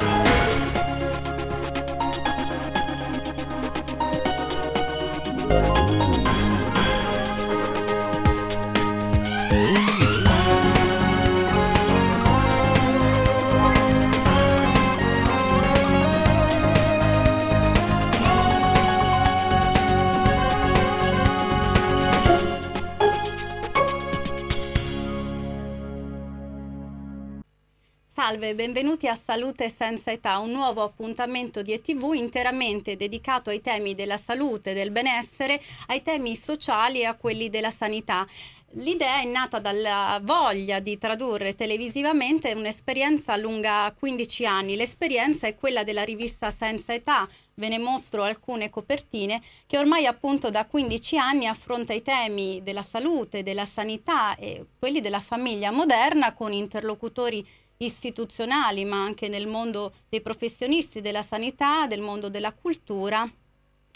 Thank you. benvenuti a Salute Senza Età, un nuovo appuntamento di ETV interamente dedicato ai temi della salute, del benessere, ai temi sociali e a quelli della sanità. L'idea è nata dalla voglia di tradurre televisivamente un'esperienza lunga 15 anni. L'esperienza è quella della rivista Senza Età. Ve ne mostro alcune copertine che ormai appunto da 15 anni affronta i temi della salute, della sanità e quelli della famiglia moderna con interlocutori istituzionali, ma anche nel mondo dei professionisti della sanità, del mondo della cultura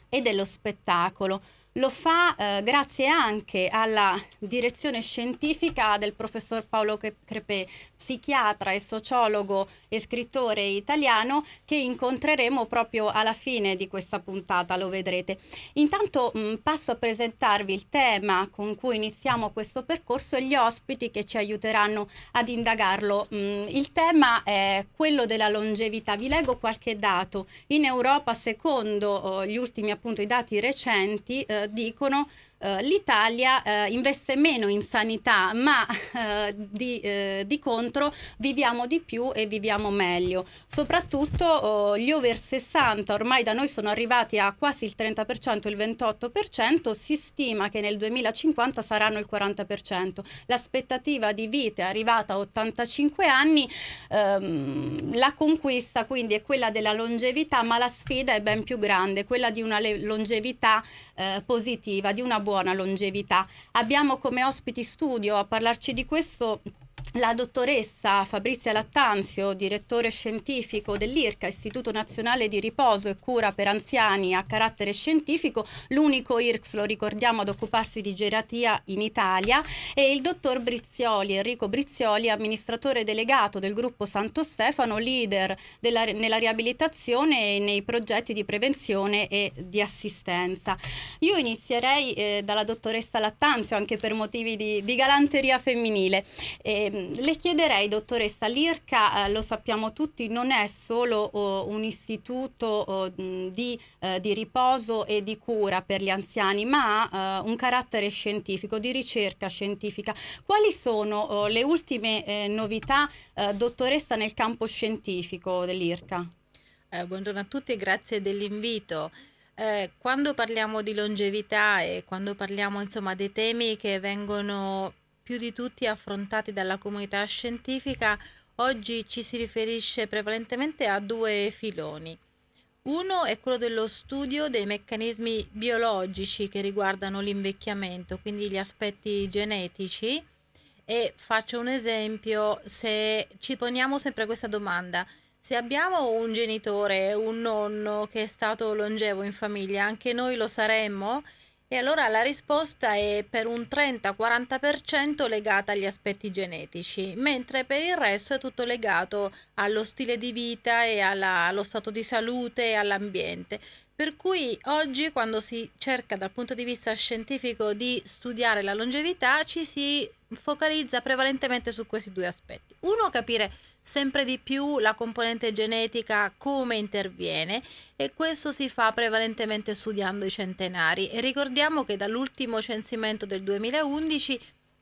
e dello spettacolo. Lo fa eh, grazie anche alla direzione scientifica del professor Paolo Crepè, psichiatra e sociologo e scrittore italiano che incontreremo proprio alla fine di questa puntata, lo vedrete. Intanto mh, mm, passo a presentarvi il tema con cui iniziamo questo percorso e gli ospiti che ci aiuteranno ad indagarlo. Mh, mm, il tema è quello della longevità. Vi leggo qualche dato. In Europa, secondo oh, gli ultimi appunto i dati recenti, eh, dicono eh, l'Italia eh, investe meno in sanità, ma eh, di, eh, di, contro viviamo di più e viviamo meglio. Soprattutto oh, gli over 60 ormai da noi sono arrivati a quasi il 30%, il 28%, si stima che nel 2050 saranno il 40%. L'aspettativa di vita è arrivata a 85 anni, ehm, la conquista quindi è quella della longevità, ma la sfida è ben più grande, quella di una longevità eh, positiva, di una buona buona longevità. Abbiamo come ospiti studio a parlarci di questo la dottoressa Fabrizia Lattanzio, direttore scientifico dell'IRCA, Istituto Nazionale di Riposo e Cura per Anziani a carattere scientifico, l'unico IRCS, lo ricordiamo, ad occuparsi di geratia in Italia, e il dottor Brizioli, Enrico Brizioli, amministratore delegato del gruppo Santo Stefano, leader della, nella riabilitazione e nei progetti di prevenzione e di assistenza. Io inizierei eh, dalla dottoressa Lattanzio, anche per motivi di, di galanteria femminile. E, ehm, le chiederei, dottoressa, l'IRCA, eh, lo sappiamo tutti, non è solo oh, un istituto oh, di, eh, di, riposo e di cura per gli anziani, ma ha eh, un carattere scientifico, di ricerca scientifica. Quali sono oh, le ultime eh, novità, eh, dottoressa, nel campo scientifico dell'IRCA? buongiorno a tutti grazie dell'invito. Eh, quando parliamo di longevità e quando parliamo insomma dei temi che vengono più di tutti affrontati dalla comunità scientifica, oggi ci si riferisce prevalentemente a due filoni. Uno è quello dello studio dei meccanismi biologici che riguardano l'invecchiamento, quindi gli aspetti genetici. E faccio un esempio, se ci poniamo sempre questa domanda, se abbiamo un genitore, un nonno che è stato longevo in famiglia, anche noi lo saremmo? E allora la risposta è per un 30-40% legata agli aspetti genetici, mentre per il resto è tutto legato allo stile di vita e alla, allo stato di salute e all'ambiente. Per cui oggi quando si cerca dal punto di vista scientifico di studiare la longevità ci si focalizza prevalentemente su questi due aspetti. Uno, capire sempre di più la componente genetica come interviene e questo si fa prevalentemente studiando i centenari. E ricordiamo che dall'ultimo censimento del 2011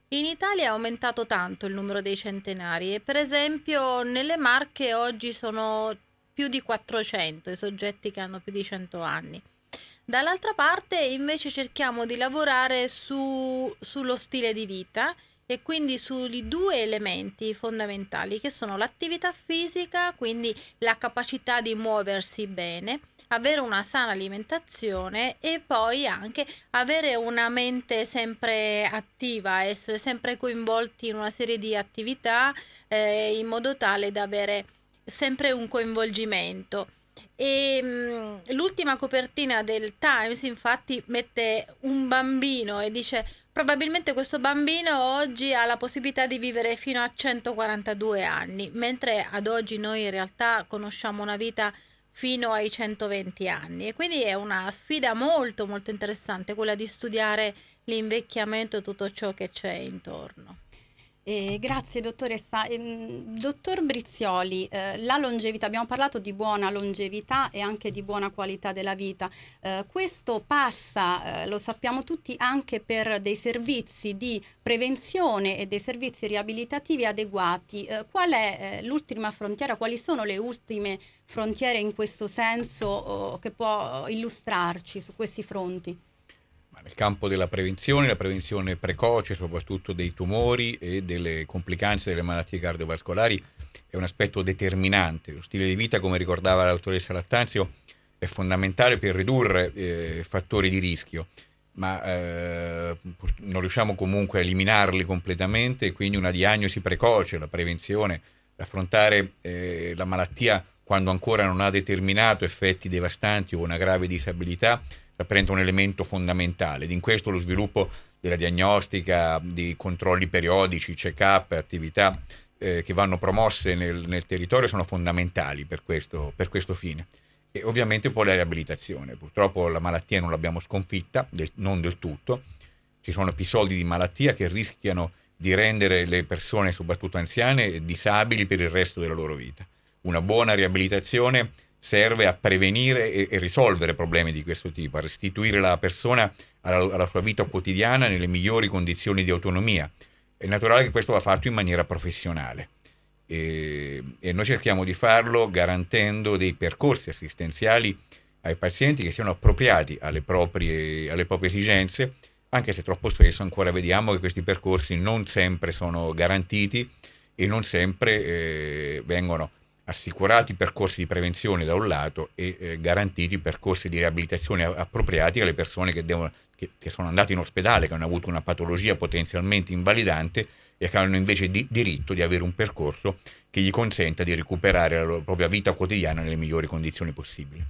in Italia è aumentato tanto il numero dei centenari e per esempio nelle Marche oggi sono più di 400 i soggetti che hanno più di 100 anni. Dall'altra parte invece cerchiamo di lavorare su, sullo stile di vita e quindi sui due elementi fondamentali che sono l'attività fisica, quindi la capacità di muoversi bene, avere una sana alimentazione e poi anche avere una mente sempre attiva, essere sempre coinvolti in una serie di attività eh, in modo tale da avere sempre un coinvolgimento. E mh, mm, l'ultima copertina del Times, infatti, mette un bambino e dice: Probabilmente questo bambino oggi ha la possibilità di vivere fino a 142 anni, mentre ad oggi noi in realtà conosciamo una vita fino ai 120 anni. E quindi è una sfida molto, molto interessante quella di studiare l'invecchiamento e tutto ciò che c'è intorno. Eh, grazie dottoressa. Eh, dottor Brizioli, eh, la longevità, abbiamo parlato di buona longevità e anche di buona qualità della vita. Eh, questo passa, eh, lo sappiamo tutti, anche per dei servizi di prevenzione e dei servizi riabilitativi adeguati. Eh, qual è l'ultima frontiera? Quali sono le ultime frontiere in questo senso che può illustrarci su questi fronti? nel campo della prevenzione, la prevenzione precoce soprattutto dei tumori e delle complicanze delle malattie cardiovascolari è un aspetto determinante. Lo stile di vita, come ricordava l'autoressa Lattanzio, è fondamentale per ridurre eh, fattori di rischio, ma eh, non riusciamo comunque a eliminarli completamente quindi una diagnosi precoce, la prevenzione, affrontare eh, la malattia quando ancora non ha determinato effetti devastanti o una grave disabilità rappresenta un elemento fondamentale. In questo lo sviluppo della diagnostica, di controlli periodici, check-up, attività eh, che vanno promosse nel, nel, territorio sono fondamentali per questo, per questo fine. E ovviamente poi la riabilitazione. Purtroppo la malattia non l'abbiamo sconfitta, del, non del tutto. Ci sono episodi di malattia che rischiano di rendere le persone, soprattutto anziane, disabili per il resto della loro vita. Una buona riabilitazione serve a prevenire e, e, risolvere problemi di questo tipo, a restituire la persona alla, alla, sua vita quotidiana nelle migliori condizioni di autonomia. È naturale che questo va fatto in maniera professionale e, e noi cerchiamo di farlo garantendo dei percorsi assistenziali ai pazienti che siano appropriati alle proprie, alle proprie esigenze, anche se troppo spesso ancora vediamo che questi percorsi non sempre sono garantiti e non sempre eh, vengono assicurati percorsi di prevenzione da un lato e eh, garantiti percorsi di riabilitazione appropriati alle persone che, devono, che, che, sono andate in ospedale, che hanno avuto una patologia potenzialmente invalidante e che hanno invece di, diritto di avere un percorso che gli consenta di recuperare la loro, propria vita quotidiana nelle migliori condizioni possibili.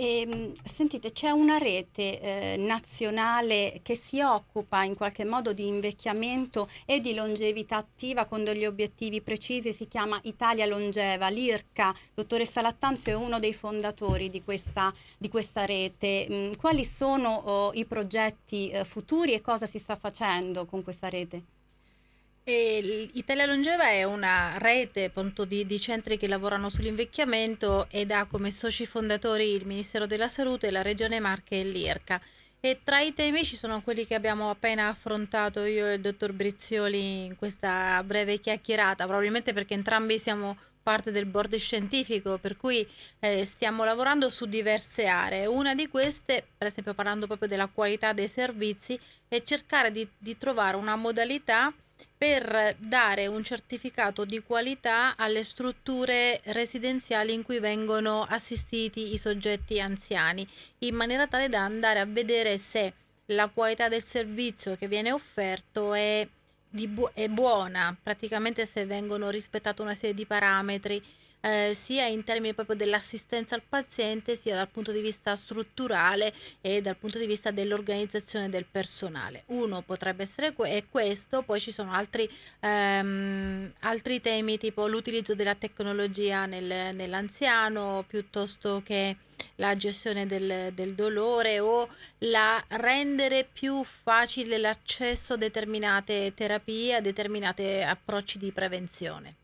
E, ehm, sentite, c'è una rete eh, nazionale che si occupa in qualche modo di invecchiamento e di longevità attiva con degli obiettivi precisi, si chiama Italia Longeva, l'IRCA. Dottoressa Lattanzio è uno dei fondatori di questa, di questa rete. Mm, quali sono oh, i progetti eh, futuri e cosa si sta facendo con questa rete? E Italia Longeva è una rete appunto, di, di, centri che lavorano sull'invecchiamento ed ha come soci fondatori il Ministero della Salute, la Regione Marche e l'IRCA. E tra i temi ci sono quelli che abbiamo appena affrontato io e il dottor Brizioli in questa breve chiacchierata, probabilmente perché entrambi siamo parte del board scientifico, per cui eh, stiamo lavorando su diverse aree. Una di queste, per esempio parlando proprio della qualità dei servizi, è cercare di, di trovare una modalità per dare un certificato di qualità alle strutture residenziali in cui vengono assistiti i soggetti anziani, in maniera tale da andare a vedere se la qualità del servizio che viene offerto è, bu- è buona, praticamente se vengono rispettate una serie di parametri eh, sia in termini proprio dell'assistenza al paziente, sia dal punto di vista strutturale e dal punto di vista dell'organizzazione del personale. Uno potrebbe essere que- questo, poi ci sono altri, ehm, altri temi tipo l'utilizzo della tecnologia nel, nell'anziano piuttosto che la gestione del, del, dolore o la rendere più facile l'accesso a determinate terapie, a determinati approcci di prevenzione.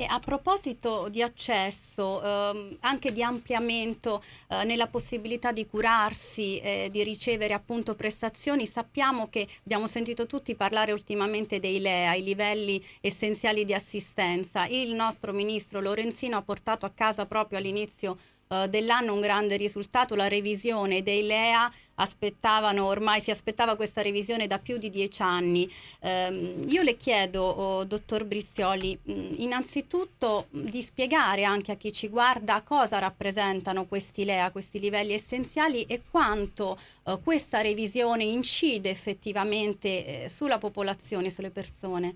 E a proposito di accesso, ehm, anche di ampliamento eh, nella possibilità di curarsi, eh, di ricevere appunto prestazioni, sappiamo che abbiamo sentito tutti parlare ultimamente dei LEA, i livelli essenziali di assistenza. Il nostro ministro Lorenzino ha portato a casa proprio all'inizio eh, dell'anno un grande risultato, la revisione dei LEA aspettavano, ormai si aspettava questa revisione da più di dieci anni. Eh, io le chiedo, oh, dottor Brizzioli, mm, innanzitutto di spiegare anche a chi ci guarda cosa rappresentano questi LEA, questi livelli essenziali e quanto eh, questa revisione incide effettivamente eh, sulla popolazione, sulle persone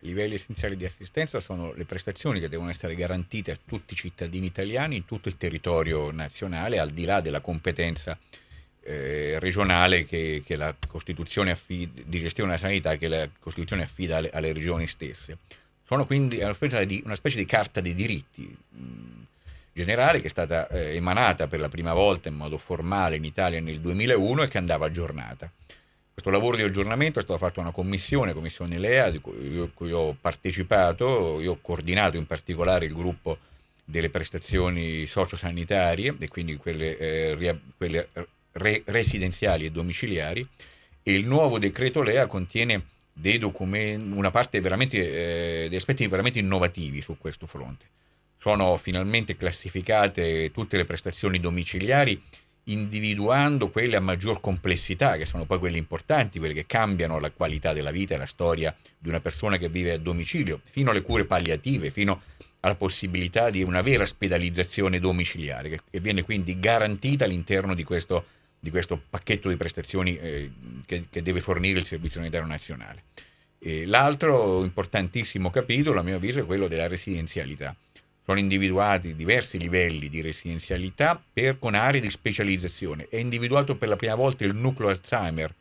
livelli essenziali di assistenza sono le prestazioni che devono essere garantite a tutti i cittadini italiani in tutto il territorio nazionale, al di là della competenza eh, regionale che, che affida, di gestione della sanità che la Costituzione affida alle, alle regioni stesse. Sono quindi una specie, di, una specie di carta dei diritti mm, generale che è stata eh, emanata per la prima volta in modo formale in Italia nel 2001 e che andava aggiornata. Questo lavoro di aggiornamento è stato fatto da una commissione, commissione LEA, di cui, cui ho partecipato, io ho coordinato in particolare il gruppo delle prestazioni sociosanitarie e quindi quelle, eh, ria, quelle re, residenziali e domiciliari e il nuovo decreto LEA contiene dei documenti, una parte veramente, eh, degli aspetti veramente innovativi su questo fronte. Sono finalmente classificate tutte le prestazioni domiciliari individuando quelle a maggior complessità, che sono poi quelle importanti, quelle che cambiano la qualità della vita e la storia di una persona che vive a domicilio, fino alle cure palliative, fino alla possibilità di una vera spedalizzazione domiciliare, che, che viene quindi garantita all'interno di questo, di questo pacchetto di prestazioni eh, che, che, deve fornire il Servizio Sanitario Nazionale. E l'altro importantissimo capitolo, a mio avviso, è quello della residenzialità sono individuati diversi livelli di residenzialità per, con aree di specializzazione. È individuato per la prima volta il nucleo Alzheimer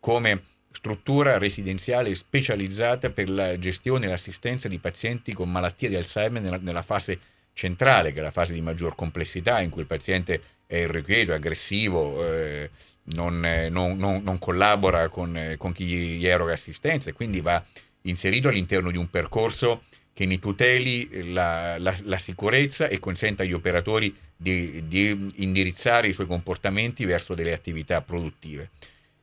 come struttura residenziale specializzata per la gestione e l'assistenza di pazienti con malattia di Alzheimer nella, nella fase centrale, che è la fase di maggior complessità, in cui il paziente è irrequieto, aggressivo, eh, non, eh, non, non, non, collabora con, eh, con, chi gli eroga assistenza e quindi va inserito all'interno di un percorso che ne tuteli la, la, la sicurezza e consenta agli operatori di, di, indirizzare i suoi comportamenti verso delle attività produttive.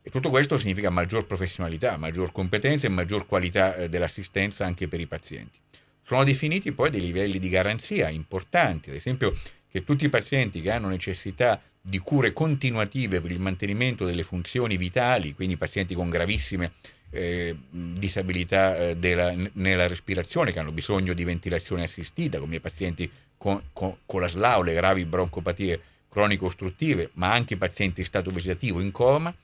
E tutto questo significa maggior professionalità, maggior competenza e maggior qualità eh, dell'assistenza anche per i pazienti. Sono definiti poi dei livelli di garanzia importanti, ad esempio che tutti i pazienti che hanno necessità di cure continuative per il mantenimento delle funzioni vitali, quindi pazienti con gravissime eh, disabilità eh, della, nella respirazione, che hanno bisogno di ventilazione assistita, come i pazienti con, con, con la SLAO, le gravi broncopatie cronico-ostruttive, ma anche i pazienti in stato vegetativo, in coma,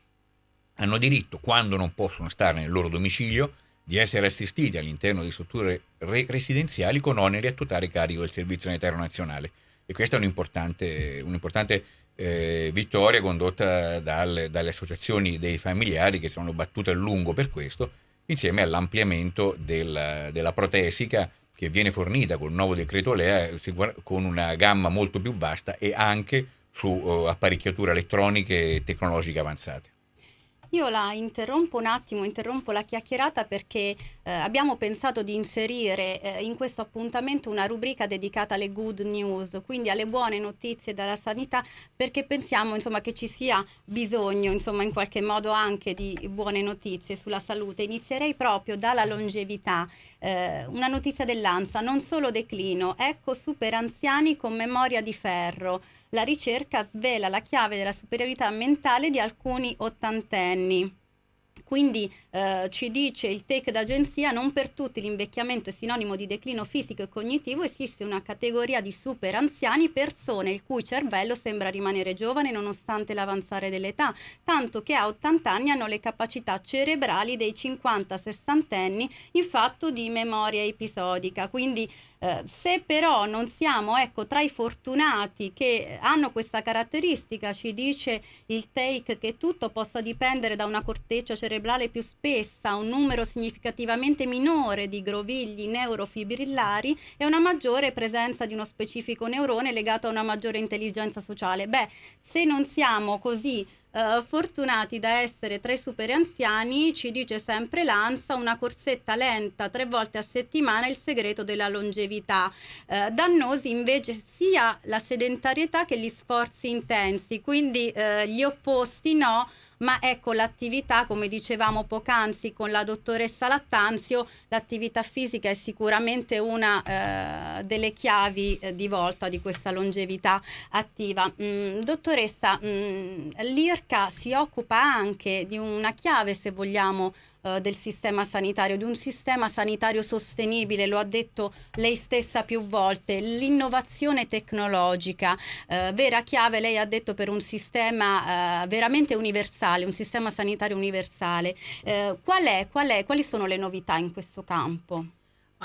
hanno diritto, quando non possono stare nel loro domicilio, di essere assistiti all'interno di strutture re- residenziali con oneri a totale carico del Servizio Sanitario Nazionale. E questa è un'importante, un'importante eh, vittoria condotta dal, dalle associazioni dei familiari che si sono battute a lungo per questo, insieme all'ampliamento del, della protesica che viene fornita col nuovo decreto Lea con una gamma molto più vasta e anche su uh, apparecchiature elettroniche e tecnologiche avanzate. Io la interrompo un attimo, interrompo la chiacchierata perché eh, abbiamo pensato di inserire eh, in questo appuntamento una rubrica dedicata alle good news, quindi alle buone notizie dalla sanità, perché pensiamo insomma, che ci sia bisogno insomma, in qualche modo anche di buone notizie sulla salute. Inizierei proprio dalla longevità, eh, una notizia dell'ANSA, non solo declino, ecco super anziani con memoria di ferro la ricerca svela la chiave della superiorità mentale di alcuni ottantenni. Quindi eh, ci dice il TEC d'agenzia, non per tutti l'invecchiamento è sinonimo di declino fisico e cognitivo, esiste una categoria di super anziani, persone il cui cervello sembra rimanere giovane nonostante l'avanzare dell'età, tanto che a 80 anni hanno le capacità cerebrali dei 50-60 anni in fatto di memoria episodica. Quindi eh, se però non siamo ecco, tra i fortunati che hanno questa caratteristica, ci dice il take che tutto possa dipendere da una corteccia cerebrale più spessa, un numero significativamente minore di grovigli neurofibrillari e una maggiore presenza di uno specifico neurone legato a una maggiore intelligenza sociale. Beh, se non siamo così Uh, fortunati da essere tra i super anziani, ci dice sempre l'ANSA, una corsetta lenta tre volte a settimana è il segreto della longevità. Uh, dannosi invece sia la sedentarietà che gli sforzi intensi, quindi uh, gli opposti no ma ecco l'attività, come dicevamo poc'anzi con la dottoressa Lattanzio, l'attività fisica è sicuramente una eh, delle chiavi eh, di volta di questa longevità attiva. Mm, dottoressa, mm, l'IRCA si occupa anche di una chiave, se vogliamo, eh, del sistema sanitario, di un sistema sanitario sostenibile, lo ha detto lei stessa più volte, l'innovazione tecnologica, eh, vera chiave, lei ha detto, per un sistema eh, veramente universale, un sistema sanitario universale. Eh, qual è, qual è, quali sono le novità in questo campo?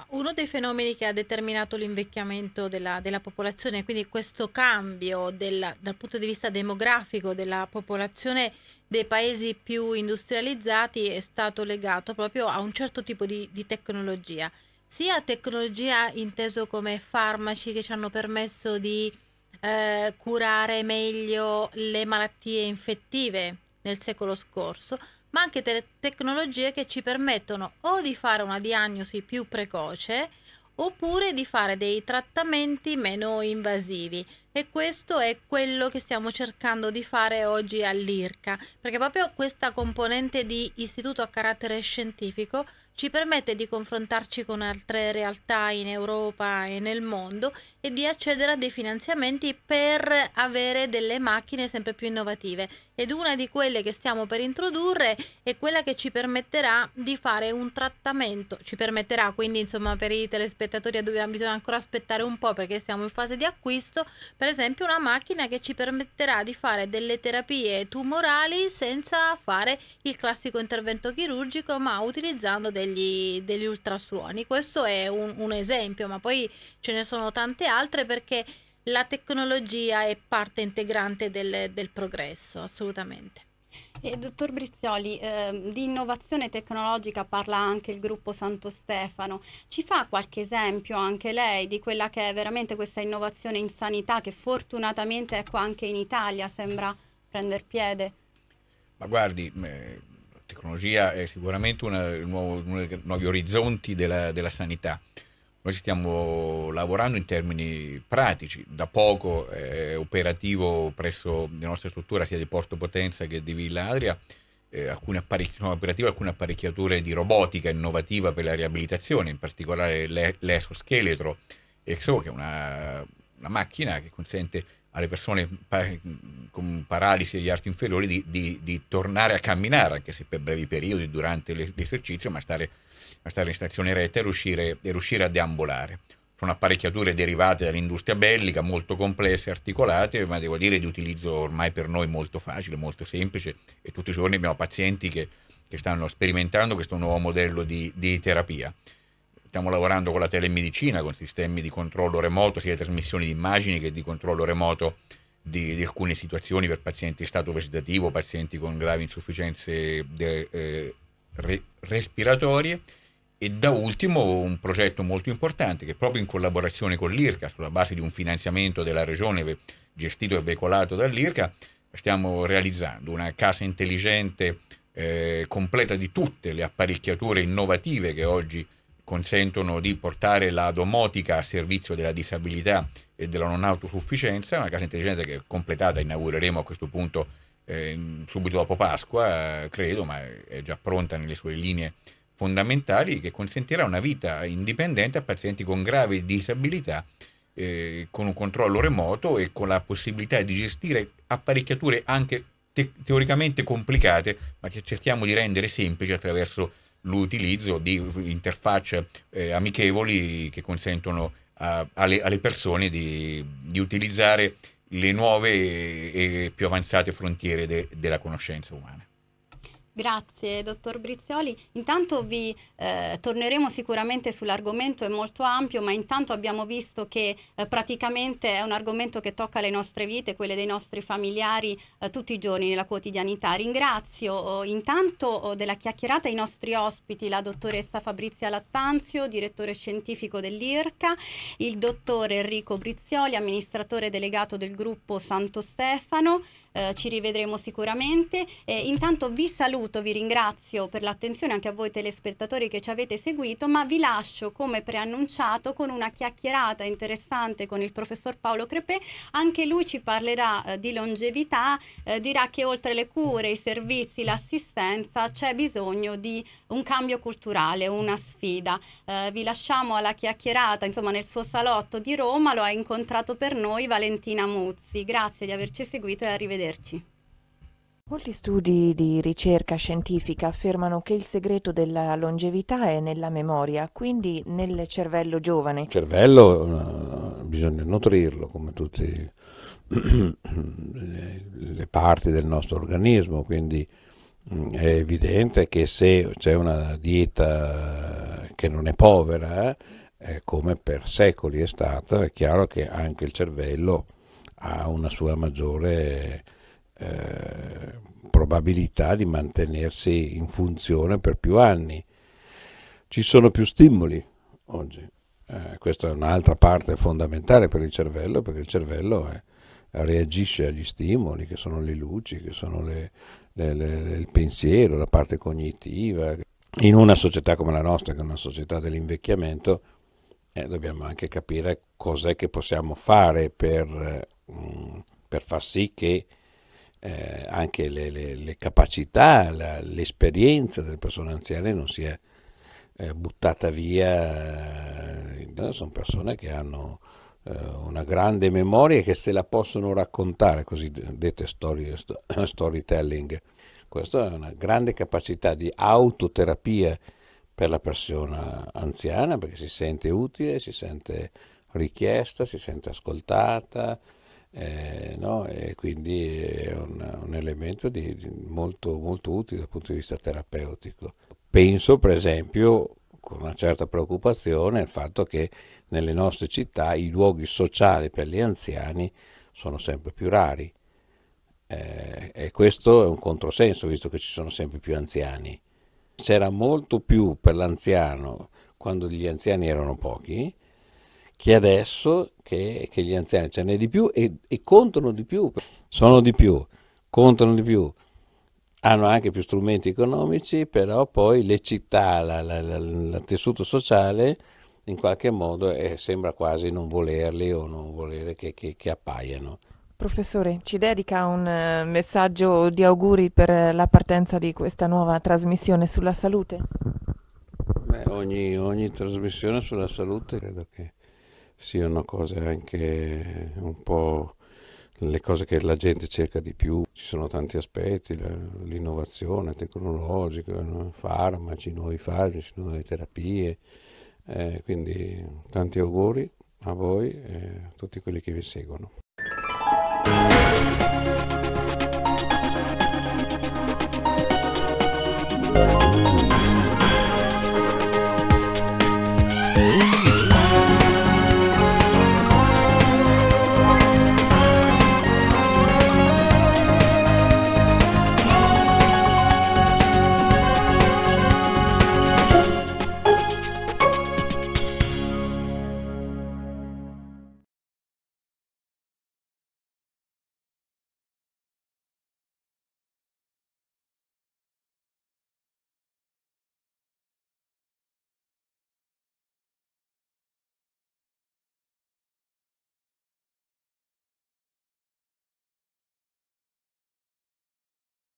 Uno dei fenomeni che ha determinato l'invecchiamento della, della popolazione, quindi questo cambio della, dal punto di vista demografico della popolazione dei paesi più industrializzati, è stato legato proprio a un certo tipo di, di tecnologia, sia tecnologia inteso come farmaci che ci hanno permesso di eh, curare meglio le malattie infettive nel secolo scorso, ma anche delle tecnologie che ci permettono o di fare una diagnosi più precoce oppure di fare dei trattamenti meno invasivi e questo è quello che stiamo cercando di fare oggi all'IRCA perché proprio questa componente di istituto a carattere scientifico ci permette di confrontarci con altre realtà in Europa e nel mondo e di accedere a dei finanziamenti per avere delle macchine sempre più innovative. Ed una di quelle che stiamo per introdurre è quella che ci permetterà di fare un trattamento, ci permetterà quindi insomma per i telespettatori dove bisogna ancora aspettare un po' perché siamo in fase di acquisto, per esempio una macchina che ci permetterà di fare delle terapie tumorali senza fare il classico intervento chirurgico ma utilizzando dei degli, degli ultrasuoni. Questo è un, un esempio, ma poi ce ne sono tante altre perché la tecnologia è parte integrante del, del progresso, assolutamente. E, dottor Brizioli, eh, di innovazione tecnologica parla anche il gruppo Santo Stefano. Ci fa qualche esempio anche lei di quella che è veramente questa innovazione in sanità che fortunatamente ecco, anche in Italia sembra prendere piede? Ma guardi, tecnologia è sicuramente una, nuovo, uno dei nuovi orizzonti della, della, sanità. Noi stiamo lavorando in termini pratici, da poco è operativo presso le nostre strutture sia di Porto Potenza che di Villa Adria eh, alcune, apparecchi- alcune, apparecchiature di robotica innovativa per la riabilitazione, in particolare l'e- l'esoscheletro EXO, che è una, una macchina che consente alle persone pa- con paralisi degli arti inferiori di, di, di, tornare a camminare, anche se per brevi periodi durante l'esercizio, ma stare, ma stare in stazione eretta e riuscire, e riuscire a deambolare. Sono apparecchiature derivate dall'industria bellica, molto complesse, articolate, ma devo dire di utilizzo ormai per noi molto facile, molto semplice e tutti i giorni abbiamo pazienti che, che stanno sperimentando questo nuovo modello di, di terapia stiamo lavorando con la telemedicina, con sistemi di controllo remoto, sia di trasmissione di immagini che di controllo remoto di, di alcune situazioni per pazienti in stato vegetativo, pazienti con gravi insufficienze de, eh, re, respiratorie. E da ultimo un progetto molto importante che proprio in collaborazione con l'IRCA, sulla base di un finanziamento della regione gestito e veicolato dall'IRCA, stiamo realizzando una casa intelligente eh, completa di tutte le apparecchiature innovative che oggi consentono di portare la domotica a servizio della disabilità e della non autosufficienza, una casa intelligente che è completata, inaugureremo a questo punto eh, subito dopo Pasqua, eh, credo, ma è già pronta nelle sue linee fondamentali, che consentirà una vita indipendente a pazienti con gravi disabilità, eh, con un controllo remoto e con la possibilità di gestire apparecchiature anche te- teoricamente complicate, ma che cerchiamo di rendere semplici attraverso l'utilizzo di interfacce eh, amichevoli che consentono a, alle, alle, persone di, di, utilizzare le nuove e più avanzate frontiere de, della conoscenza umana. Grazie dottor Brizzioli. Intanto vi eh, torneremo sicuramente sull'argomento, è molto ampio, ma intanto abbiamo visto che eh, praticamente è un argomento che tocca le nostre vite, quelle dei nostri familiari eh, tutti i giorni nella quotidianità. Ringrazio oh, intanto oh, della chiacchierata i nostri ospiti, la dottoressa Fabrizia Lattanzio, direttore scientifico dell'IRCA, il dottor Enrico Brizzioli, amministratore delegato del gruppo Santo Stefano, eh, ci rivedremo sicuramente. Eh, intanto vi saluto, vi ringrazio per l'attenzione anche a voi telespettatori che ci avete seguito, ma vi lascio come preannunciato con una chiacchierata interessante con il professor Paolo Crepè. Anche lui ci parlerà eh, di longevità, eh, dirà che oltre le cure, i servizi, l'assistenza c'è bisogno di un cambio culturale, una sfida. Eh, vi lasciamo alla chiacchierata, insomma, nel suo salotto di Roma, lo ha incontrato per noi Valentina Muzzi. Grazie di averci seguito e arrivederci. Arrivederci. Molti studi di ricerca scientifica affermano che il segreto della longevità è nella memoria, quindi nel cervello giovane. Il cervello eh, bisogna nutrirlo come tutte le parti del nostro organismo, quindi mm, è evidente che se c'è una dieta che non è povera, eh, come per secoli è stata, è chiaro che anche il cervello ha una sua maggiore eh, probabilità di mantenersi in funzione per più anni. Ci sono più stimoli oggi. Eh, questa è un'altra parte fondamentale per il cervello, perché il cervello è, eh, reagisce agli stimoli, che sono le luci, che sono le, le, le, il pensiero, la parte cognitiva. In una società come la nostra, che è una società dell'invecchiamento, eh, dobbiamo anche capire cos'è che possiamo fare per, mh, eh, mm, per far sì che eh, anche le, le, le capacità, la, l'esperienza delle persone anziane non si è eh, buttata via. Eh, Sono persone che hanno eh, una grande memoria e che se la possono raccontare, cosiddette story, storytelling. Questa è una grande capacità di autoterapia per la persona anziana perché si sente utile, si sente richiesta, si sente ascoltata, eh, no? e quindi è un, un elemento di, di molto, molto utile dal punto di vista terapeutico. Penso per esempio con una certa preoccupazione al fatto che nelle nostre città i luoghi sociali per gli anziani sono sempre più rari eh, e questo è un controsenso visto che ci sono sempre più anziani. C'era molto più per l'anziano quando gli anziani erano pochi che adesso che, che gli anziani ce n'è di più e, e contano di più, sono di più, contano di più hanno anche più strumenti economici, però poi le città, il tessuto sociale in qualche modo è, sembra quasi non volerli o non volere che, che, che appaiano. Professore, ci dedica un eh, messaggio di auguri per eh, la partenza di questa nuova trasmissione sulla salute? Beh, ogni, ogni trasmissione sulla salute credo che siano cose anche un po' le cose che la gente cerca di più. Ci sono tanti aspetti, l'innovazione tecnologica, no? farmaci, nuovi farmaci, nuove terapie. Eh, quindi tanti auguri a voi e a tutti quelli che vi seguono. Thank you.